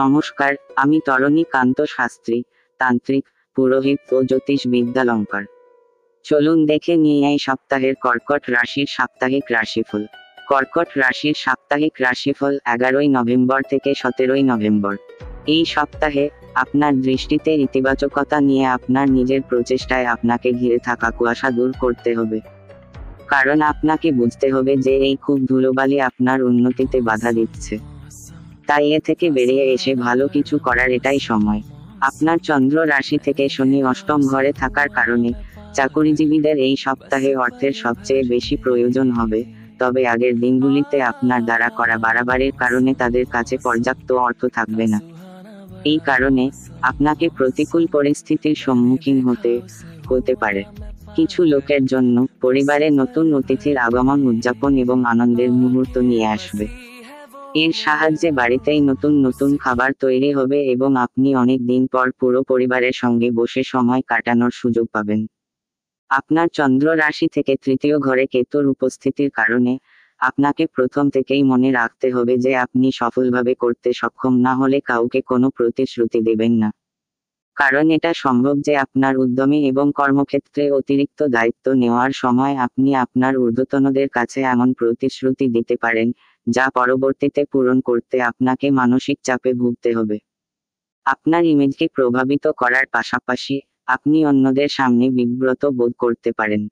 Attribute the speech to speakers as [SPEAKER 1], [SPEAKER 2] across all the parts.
[SPEAKER 1] নমস্কার আমি তরণীকান্ত শাস্ত্রী তান্ত্রিক পুরোহিত ও জ্যোতিষ বিদ্যালঙ্কার চলুন দেখে নিয়ে এই সপ্তাহের কর্কট রাশির সাপ্তাহিক রাশিফল কর্কট রাশির সাপ্তাহিক রাশিফল এগারোই নভেম্বর থেকে সতেরোই নভেম্বর এই সপ্তাহে আপনার দৃষ্টিতে ইতিবাচকতা নিয়ে আপনার নিজের প্রচেষ্টায় আপনাকে ঘিরে থাকা কুয়াশা দূর করতে হবে কারণ আপনাকে বুঝতে হবে যে এই খুব ধুলোবালি আপনার উন্নতিতে বাধা দিচ্ছে তাই এ থেকে বেরিয়ে এসে ভালো কিছু করার এটাই সময় আপনার চন্দ্র রাশি থেকে শনি অষ্টম ঘরে থাকার কারণে চাকুরিজীবীদের এই সপ্তাহে অর্থের সবচেয়ে বেশি প্রয়োজন হবে তবে আগের দিনগুলিতে আপনার দ্বারা করা বাড়াবাড়ির কারণে তাদের কাছে পর্যাপ্ত অর্থ থাকবে না এই কারণে আপনাকে প্রতিকূল পরিস্থিতির সম্মুখীন হতে হতে পারে কিছু লোকের জন্য পরিবারে নতুন অতিথির আগমন উদযাপন এবং আনন্দের মুহূর্ত নিয়ে আসবে এর সাহায্যে বাড়িতেই নতুন নতুন খাবার তৈরি হবে এবং আপনি অনেক দিন পর পুরো পরিবারের সঙ্গে বসে সময় কাটানোর সুযোগ পাবেন আপনার চন্দ্র রাশি থেকে তৃতীয় ঘরে কেতুর উপস্থিতির কারণে আপনাকে প্রথম থেকেই মনে রাখতে হবে যে আপনি সফলভাবে করতে সক্ষম না হলে কাউকে কোনো প্রতিশ্রুতি দেবেন না কারণ এটা সম্ভব যে আপনার উদ্যমে এবং কর্মক্ষেত্রে অতিরিক্ত দায়িত্ব নেওয়ার সময় আপনি আপনার ঊর্ধ্বতনদের কাছে এমন প্রতিশ্রুতি দিতে পারেন যা পরবর্তীতে পূরণ করতে আপনাকে মানসিক চাপে ভুগতে হবে আপনার ইমেজকে প্রভাবিত করার পাশাপাশি আপনি অন্যদের সামনে বিব্রত বোধ করতে পারেন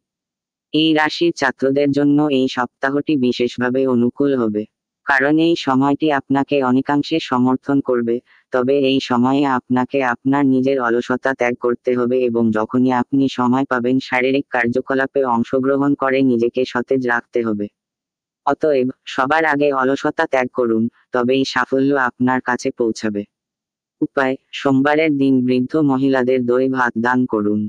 [SPEAKER 1] এই রাশির ছাত্রদের জন্য এই সপ্তাহটি বিশেষভাবে অনুকূল হবে কারণ এই সময়টি আপনাকে অনেকাংশে সমর্থন করবে তবে এই সময়ে আপনাকে আপনার নিজের অলসতা ত্যাগ করতে হবে এবং যখনই আপনি সময় পাবেন শারীরিক কার্যকলাপে অংশগ্রহণ করে নিজেকে সতেজ রাখতে হবে অতএব সবার আগে অলসতা ত্যাগ করুন তবেই সাফল্য আপনার কাছে পৌঁছাবে উপায় সোমবারের দিন বৃদ্ধ মহিলাদের দই ভাত দান করুন